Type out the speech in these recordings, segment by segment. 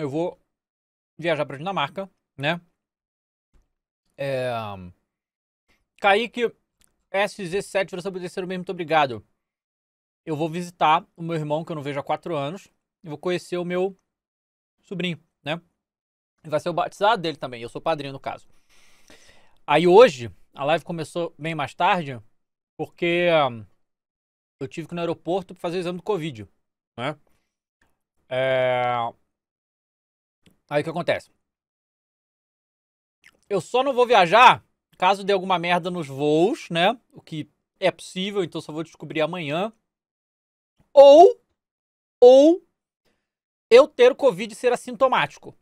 eu vou viajar para Dinamarca, né? É... Kaique SZ7 você estabelecer o mesmo, muito obrigado. Eu vou visitar o meu irmão, que eu não vejo há quatro anos, e vou conhecer o meu sobrinho, né? Vai ser o batizado dele também, eu sou padrinho no caso. Aí hoje, a live começou bem mais tarde, porque hum, eu tive que ir no aeroporto fazer o exame do Covid, né? É... Aí o que acontece? Eu só não vou viajar caso dê alguma merda nos voos, né? O que é possível, então só vou descobrir amanhã. Ou, ou eu ter o Covid e ser assintomático.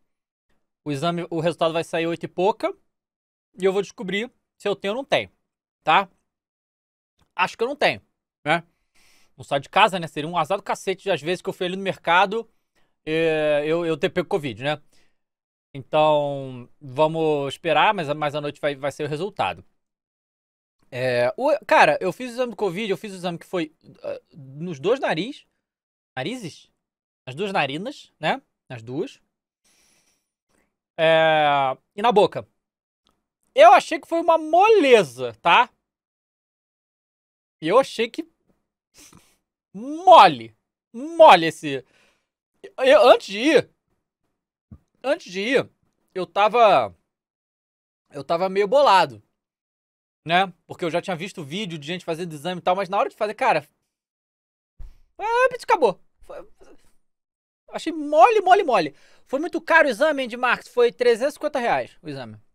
O exame, o resultado vai sair oito e pouca e eu vou descobrir se eu tenho ou não tenho, tá? Acho que eu não tenho, né? Não saio de casa, né? Seria um azar do cacete às vezes que eu fui ali no mercado eh, eu, eu ter pego Covid, né? Então, vamos esperar, mas, mas à noite vai, vai ser o resultado. É, o, cara, eu fiz o exame do Covid, eu fiz o exame que foi uh, nos dois nariz, narizes? Nas duas narinas, né? Nas duas. É, e na boca. Eu achei que foi uma moleza, tá? E eu achei que. Mole! Mole esse. Eu, antes de ir, antes de ir, eu tava. Eu tava meio bolado. Né? Porque eu já tinha visto vídeo de gente fazendo exame e tal, mas na hora de fazer, cara. Ah, acabou. Foi... Achei mole, mole, mole. Foi muito caro o exame, hein, de Marx? Foi 350 reais o exame.